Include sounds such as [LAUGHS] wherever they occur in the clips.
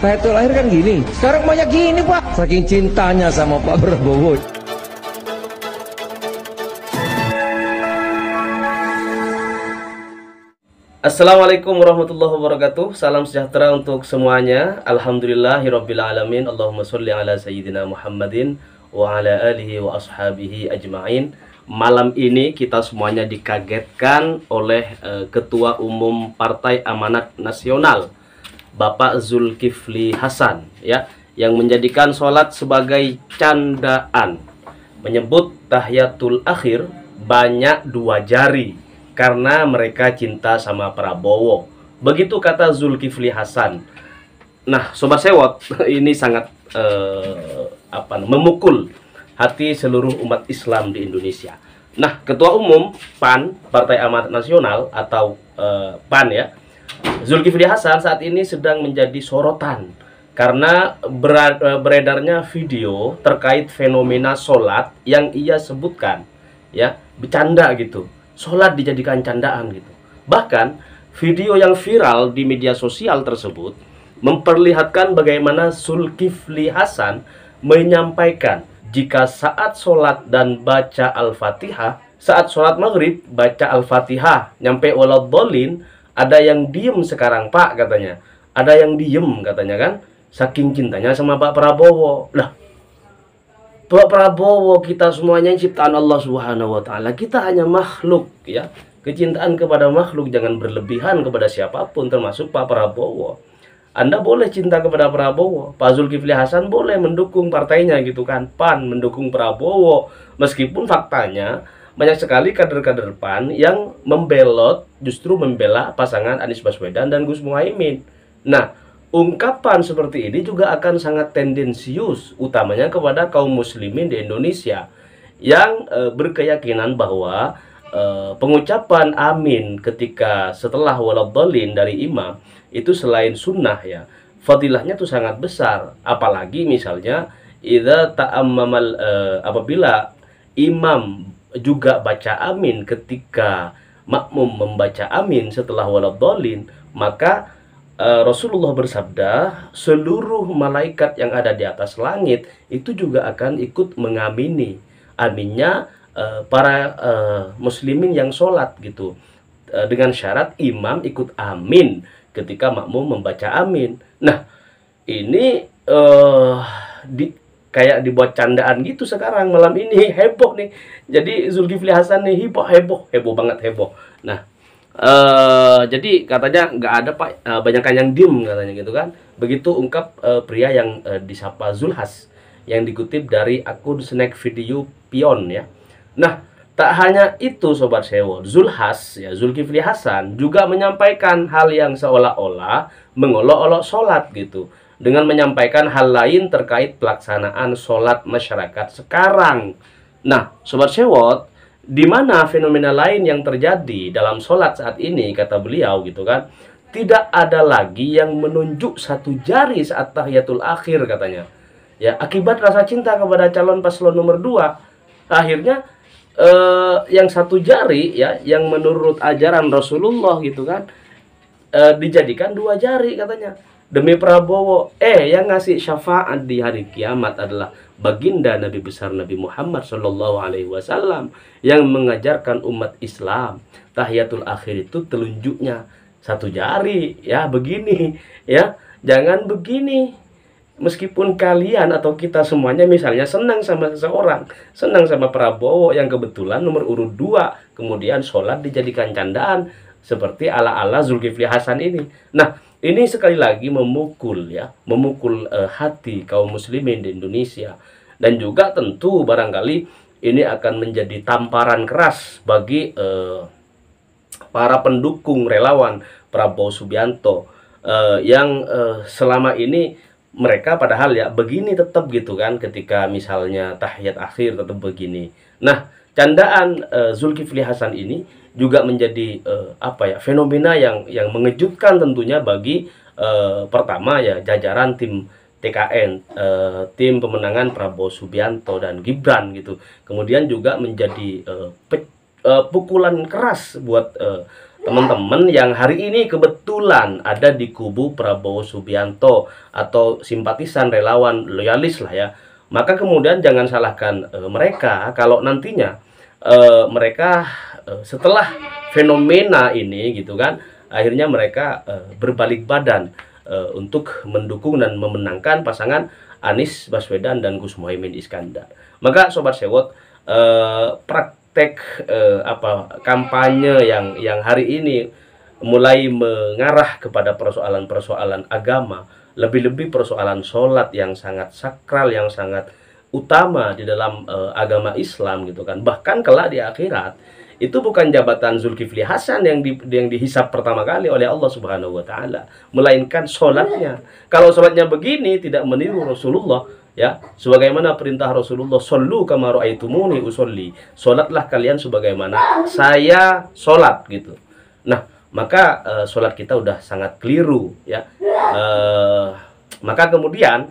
Saya lahir kan gini. Sekarang banyak gini Pak. Saking cintanya sama Pak Prabowo. Assalamualaikum warahmatullahi wabarakatuh. Salam sejahtera untuk semuanya. Alhamdulillahirabbil alamin. Allahumma sholli ala sayyidina Muhammadin wa ala alihi wa ashabihi ajmain. Malam ini kita semuanya dikagetkan oleh uh, Ketua Umum Partai Amanat Nasional Bapak Zulkifli Hasan ya yang menjadikan sholat sebagai candaan menyebut tahiyatul akhir banyak dua jari karena mereka cinta sama Prabowo begitu kata Zulkifli Hasan nah sobat sewot [LAUGHS] ini sangat eh, apa memukul hati seluruh umat Islam di Indonesia nah ketua umum PAN Partai Amanat Nasional atau eh, PAN ya Zulkifli Hasan saat ini sedang menjadi sorotan karena e, beredarnya video terkait fenomena sholat yang ia sebutkan ya bercanda gitu sholat dijadikan candaan gitu bahkan video yang viral di media sosial tersebut memperlihatkan bagaimana Zulkifli Hasan menyampaikan jika saat sholat dan baca Al-Fatihah saat sholat maghrib baca Al-Fatihah nyampe dolin ada yang diem sekarang Pak katanya. Ada yang diem katanya kan. Saking cintanya sama Pak Prabowo. Lah Pak Prabowo kita semuanya ciptaan Allah Subhanahu wa taala. Kita hanya makhluk ya. Kecintaan kepada makhluk jangan berlebihan kepada siapapun termasuk Pak Prabowo. Anda boleh cinta kepada Prabowo. Pak Zulkifli Hasan boleh mendukung partainya gitu kan. PAN mendukung Prabowo meskipun faktanya banyak sekali kader-kader PAN yang membelot justru membela pasangan Anies Baswedan dan Gus Muhaimin. Nah, ungkapan seperti ini juga akan sangat tendensius utamanya kepada kaum muslimin di Indonesia yang e, berkeyakinan bahwa e, pengucapan amin ketika setelah waladhalin dari imam itu selain sunnah ya fadilahnya itu sangat besar apalagi misalnya idza ta'ammamal e, eh, apabila imam juga baca amin ketika makmum membaca amin setelah waladolin maka uh, Rasulullah bersabda seluruh malaikat yang ada di atas langit itu juga akan ikut mengamini aminnya uh, para uh, muslimin yang sholat gitu uh, dengan syarat imam ikut amin ketika makmum membaca amin nah ini uh, di, kayak dibuat candaan gitu sekarang malam ini heboh nih jadi Zulkifli Hasan nih heboh heboh heboh banget heboh nah uh, jadi katanya nggak ada pak uh, banyak yang diem katanya gitu kan begitu ungkap uh, pria yang uh, disapa Zulhas yang dikutip dari akun snack video pion ya nah tak hanya itu sobat sewo Zulhas ya Zulkifli Hasan juga menyampaikan hal yang seolah-olah mengolok-olok sholat gitu dengan menyampaikan hal lain terkait pelaksanaan sholat masyarakat sekarang. Nah, Sobat Sewot, di mana fenomena lain yang terjadi dalam sholat saat ini, kata beliau gitu kan, tidak ada lagi yang menunjuk satu jari saat tahiyatul akhir katanya. Ya, akibat rasa cinta kepada calon paslon nomor dua, akhirnya eh, yang satu jari ya, yang menurut ajaran Rasulullah gitu kan, eh, dijadikan dua jari katanya Demi Prabowo, eh yang ngasih syafaat di hari kiamat adalah baginda Nabi besar Nabi Muhammad Shallallahu Alaihi Wasallam yang mengajarkan umat Islam tahiyatul akhir itu telunjuknya satu jari ya begini ya jangan begini meskipun kalian atau kita semuanya misalnya senang sama seseorang, senang sama Prabowo yang kebetulan nomor urut dua, kemudian sholat dijadikan candaan, seperti ala-ala Zulkifli Hasan ini. Nah, ini sekali lagi memukul ya, memukul uh, hati kaum muslimin di Indonesia dan juga tentu barangkali ini akan menjadi tamparan keras bagi uh, para pendukung relawan Prabowo Subianto uh, yang uh, selama ini mereka padahal ya begini tetap gitu kan ketika misalnya tahiyat akhir tetap begini. Nah, candaan uh, Zulkifli Hasan ini juga menjadi uh, apa ya fenomena yang yang mengejutkan tentunya bagi uh, pertama ya jajaran tim TKN uh, tim pemenangan Prabowo Subianto dan Gibran gitu kemudian juga menjadi uh, uh, pukulan keras buat uh, teman-teman yang hari ini kebetulan ada di kubu Prabowo Subianto atau simpatisan relawan loyalis lah ya maka kemudian jangan salahkan e, mereka kalau nantinya e, mereka e, setelah fenomena ini gitu kan akhirnya mereka e, berbalik badan e, untuk mendukung dan memenangkan pasangan Anies Baswedan dan Gus Muhaimin Iskandar. Maka sobat sewot e, praktek e, apa kampanye yang yang hari ini mulai mengarah kepada persoalan-persoalan agama lebih-lebih persoalan sholat yang sangat sakral yang sangat utama di dalam uh, agama Islam gitu kan bahkan kelak di akhirat itu bukan jabatan Zulkifli Hasan yang di, yang dihisap pertama kali oleh Allah Subhanahu wa taala melainkan sholatnya kalau sholatnya begini tidak meniru Rasulullah ya sebagaimana perintah Rasulullah sallu kama raaitumuni usolli sholatlah kalian sebagaimana saya sholat gitu nah maka uh, sholat kita udah sangat keliru ya uh, maka kemudian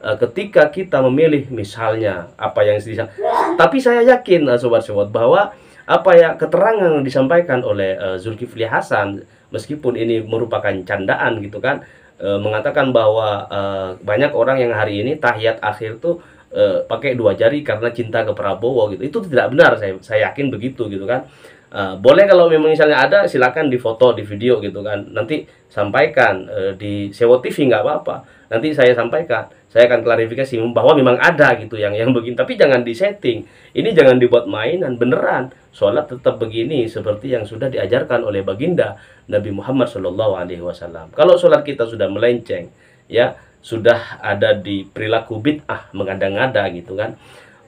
uh, ketika kita memilih misalnya apa yang bisa tapi saya yakin sobat-sobat bahwa apa ya keterangan yang disampaikan oleh uh, Zulkifli Hasan meskipun ini merupakan candaan gitu kan uh, mengatakan bahwa uh, banyak orang yang hari ini tahiyat akhir tuh uh, pakai dua jari karena cinta ke Prabowo gitu itu tidak benar saya saya yakin begitu gitu kan Uh, boleh kalau memang misalnya ada silakan difoto di video gitu kan nanti sampaikan uh, di Sewo TV nggak apa-apa nanti saya sampaikan saya akan klarifikasi bahwa memang ada gitu yang yang begini tapi jangan di setting ini jangan dibuat mainan beneran sholat tetap begini seperti yang sudah diajarkan oleh baginda Nabi Muhammad Shallallahu Alaihi Wasallam kalau sholat kita sudah melenceng ya sudah ada di perilaku bid'ah mengada-ngada gitu kan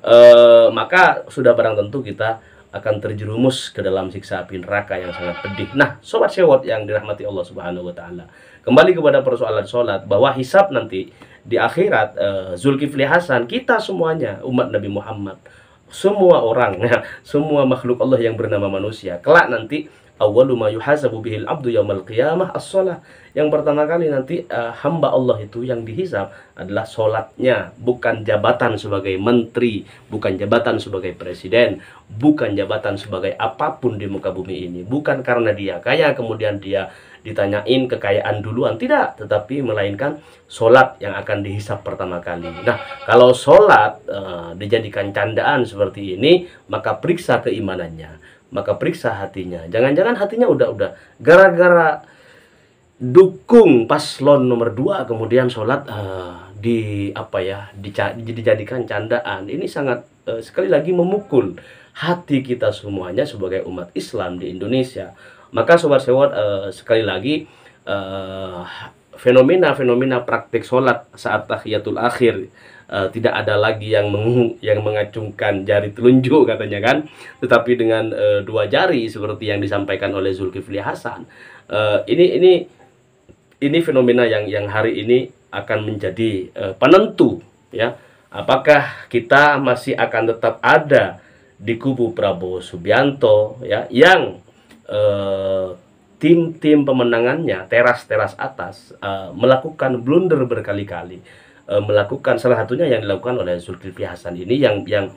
uh, maka sudah barang tentu kita akan terjerumus ke dalam siksa api neraka yang sangat pedih. Nah, sobat sewot yang dirahmati Allah Subhanahu wa taala. Kembali kepada persoalan sholat bahwa hisab nanti di akhirat uh, Zulkifli Hasan kita semuanya umat Nabi Muhammad semua orang, [LAUGHS] semua makhluk Allah yang bernama manusia kelak nanti awwalu ma yuhasabu bihil abdu yaumal qiyamah as-shalah. Yang pertama kali nanti uh, hamba Allah itu yang dihisab adalah sholatnya, bukan jabatan sebagai menteri, bukan jabatan sebagai presiden, bukan jabatan sebagai apapun di muka bumi ini. Bukan karena dia kaya kemudian dia ditanyain kekayaan duluan, tidak, tetapi melainkan sholat yang akan dihisap pertama kali. Nah, kalau sholat uh, dijadikan candaan seperti ini, maka periksa keimanannya maka periksa hatinya. Jangan-jangan hatinya udah-udah gara-gara dukung paslon nomor dua kemudian sholat uh, di apa ya dijadikan candaan ini sangat uh, sekali lagi memukul hati kita semuanya sebagai umat Islam di Indonesia maka sobat sewot uh, sekali lagi fenomena-fenomena uh, fenomena -fenomena praktik sholat saat tahiyatul akhir Eh, tidak ada lagi yang mengu yang mengacungkan jari telunjuk [LAUGHS] katanya kan tetapi dengan uh, dua jari seperti yang disampaikan oleh Zulkifli Hasan uh, ini ini ini fenomena yang yang hari ini akan menjadi uh, penentu ya apakah kita masih akan tetap ada di kubu Prabowo Subianto ya yang tim-tim pemenangannya teras-teras atas uh, melakukan blunder berkali-kali e, melakukan salah satunya yang dilakukan oleh Zulkifli Hasan ini yang yang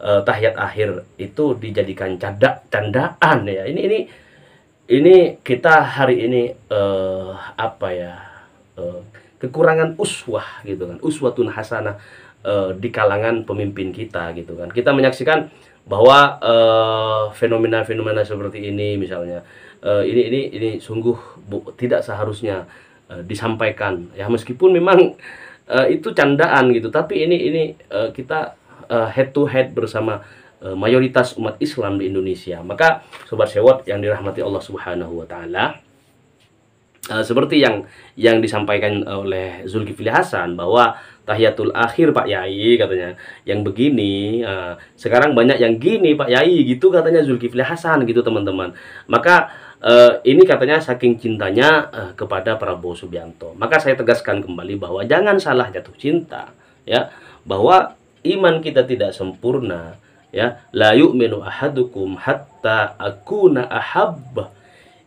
e, tahiyat akhir itu dijadikan canda candaan ya ini ini ini kita hari ini e, apa ya e, kekurangan uswah gitu kan uswatun hasanah e, di kalangan pemimpin kita gitu kan kita menyaksikan bahwa e, fenomena-fenomena uh, seperti ini misalnya uh, ini ini ini sungguh bu, tidak seharusnya uh, disampaikan ya meskipun memang uh, itu candaan gitu tapi ini ini uh, kita uh, head to head bersama uh, mayoritas umat Islam di Indonesia maka sobat sewot yang dirahmati Allah Subhanahu wa taala uh, seperti yang yang disampaikan oleh Zulkifli Hasan bahwa tahiyatul akhir Pak Yai katanya yang begini uh, sekarang banyak yang gini Pak Yai gitu katanya Zulkifli Hasan gitu teman-teman maka uh, ini katanya saking cintanya uh, kepada Prabowo Subianto. Maka saya tegaskan kembali bahwa jangan salah jatuh cinta ya, bahwa iman kita tidak sempurna ya. La yu'minu ahadukum hatta akuna ahabba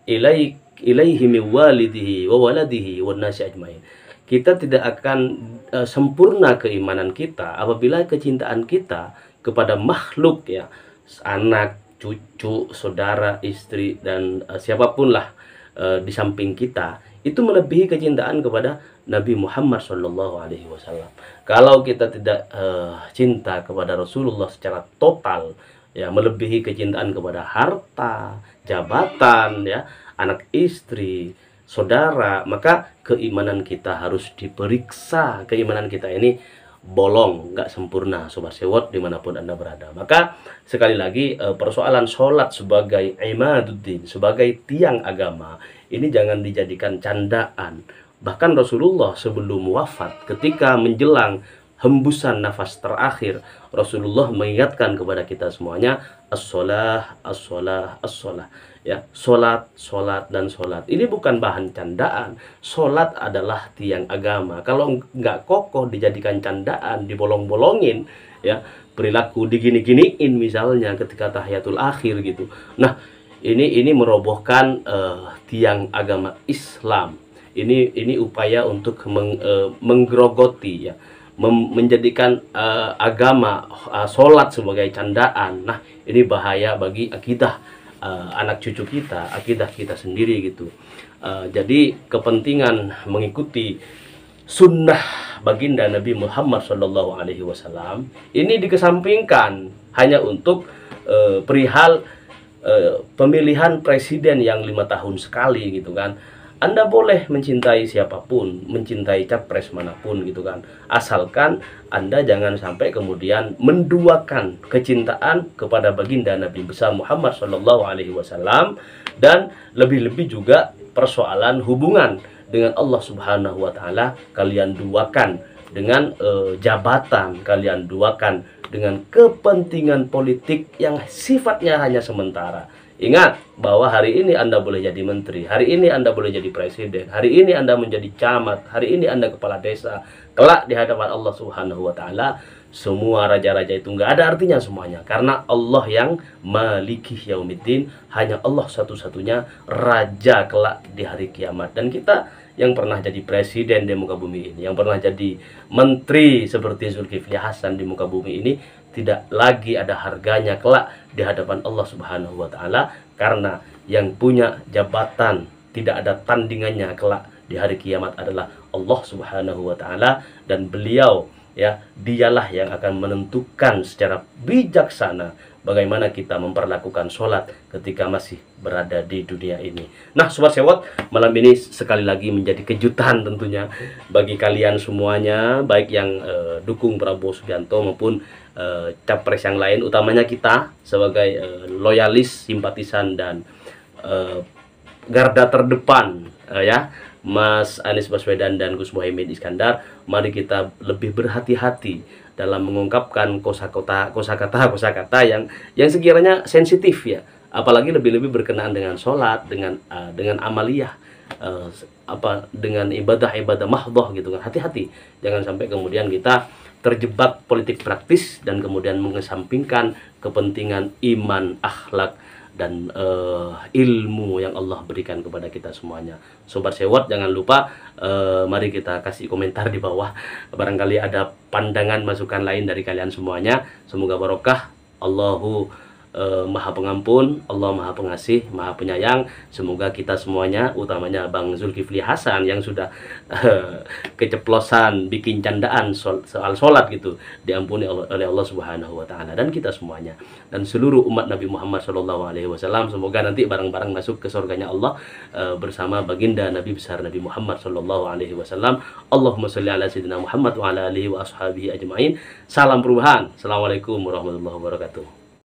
ilaihi min walidihi wa waladihi wa nasi ajmain. Kita tidak akan uh, sempurna keimanan kita apabila kecintaan kita kepada makhluk ya, anak, cucu, saudara, istri dan uh, siapapun lah uh, di samping kita itu melebihi kecintaan kepada Nabi Muhammad Shallallahu Alaihi Wasallam. Kalau kita tidak uh, cinta kepada Rasulullah secara total, ya melebihi kecintaan kepada harta, jabatan, ya anak istri, saudara, maka keimanan kita harus diperiksa. Keimanan kita ini bolong, nggak sempurna sobat sewot dimanapun anda berada. Maka sekali lagi eh, persoalan sholat sebagai imaduddin, sebagai tiang agama ini jangan dijadikan candaan. Bahkan Rasulullah sebelum wafat ketika menjelang hembusan nafas terakhir Rasulullah mengingatkan kepada kita semuanya as-shalah as as ya solat solat dan solat ini bukan bahan candaan solat adalah tiang agama kalau nggak kokoh dijadikan candaan dibolong-bolongin ya perilaku digini-giniin misalnya ketika tahiyatul akhir gitu nah ini ini merobohkan uh, tiang agama Islam ini ini upaya untuk meng, uh, menggerogoti ya menjadikan uh, agama uh, sholat sebagai candaan nah ini bahaya bagi akidah uh, anak cucu kita akidah kita sendiri gitu uh, jadi kepentingan mengikuti sunnah baginda Nabi Muhammad Shallallahu Alaihi Wasallam ini dikesampingkan hanya untuk uh, perihal uh, pemilihan presiden yang lima tahun sekali gitu kan anda boleh mencintai siapapun, mencintai capres manapun gitu kan. Asalkan Anda jangan sampai kemudian menduakan kecintaan kepada baginda Nabi besar Muhammad Shallallahu alaihi wasallam dan lebih-lebih juga persoalan hubungan dengan Allah Subhanahu wa taala kalian duakan dengan e, jabatan kalian duakan dengan kepentingan politik yang sifatnya hanya sementara Ingat bahwa hari ini Anda boleh jadi menteri, hari ini Anda boleh jadi presiden, hari ini Anda menjadi camat, hari ini Anda kepala desa. Kelak di hadapan Allah Subhanahu wa taala, semua raja-raja itu nggak ada artinya semuanya karena Allah yang maliki yaumiddin, hanya Allah satu-satunya raja kelak di hari kiamat. Dan kita yang pernah jadi presiden di muka bumi ini, yang pernah jadi menteri seperti Zulkifli Hasan di muka bumi ini, tidak lagi ada harganya kelak di hadapan Allah Subhanahu wa taala karena yang punya jabatan tidak ada tandingannya kelak di hari kiamat adalah Allah Subhanahu wa taala dan beliau ya dialah yang akan menentukan secara bijaksana bagaimana kita memperlakukan sholat ketika masih berada di dunia ini. Nah, Sobat Sewot, malam ini sekali lagi menjadi kejutan tentunya bagi kalian semuanya, baik yang eh, dukung Prabowo Subianto maupun eh, capres yang lain, utamanya kita sebagai eh, loyalis, simpatisan dan garda terdepan ya. Mas Anies Baswedan dan Gus Mohaimin Iskandar, mari kita lebih berhati-hati dalam mengungkapkan kosakata kosakata kosakata yang yang sekiranya sensitif ya apalagi lebih-lebih berkenaan dengan sholat dengan uh, dengan amaliyah uh, apa dengan ibadah-ibadah mahdoh gitu kan hati-hati jangan sampai kemudian kita terjebak politik praktis dan kemudian mengesampingkan kepentingan iman akhlak dan uh, ilmu yang Allah berikan kepada kita semuanya. Sobat Sewot jangan lupa uh, mari kita kasih komentar di bawah barangkali ada pandangan masukan lain dari kalian semuanya. Semoga barokah. Allahu uh, Maha Pengampun, Allah Maha Pengasih, Maha Penyayang. Semoga kita semuanya, utamanya Bang Zulkifli Hasan yang sudah uh, keceplosan bikin candaan soal, soal sholat gitu, diampuni oleh Allah Subhanahu wa taala dan kita semuanya dan seluruh umat Nabi Muhammad Shallallahu alaihi wasallam. Semoga nanti barang-barang masuk ke surganya Allah uh, bersama baginda Nabi besar Nabi Muhammad Shallallahu alaihi wasallam. Allahumma sholli ala sayyidina Muhammad wa ala alihi wa ashabihi ajmain. Salam perubahan. Assalamualaikum warahmatullahi wabarakatuh.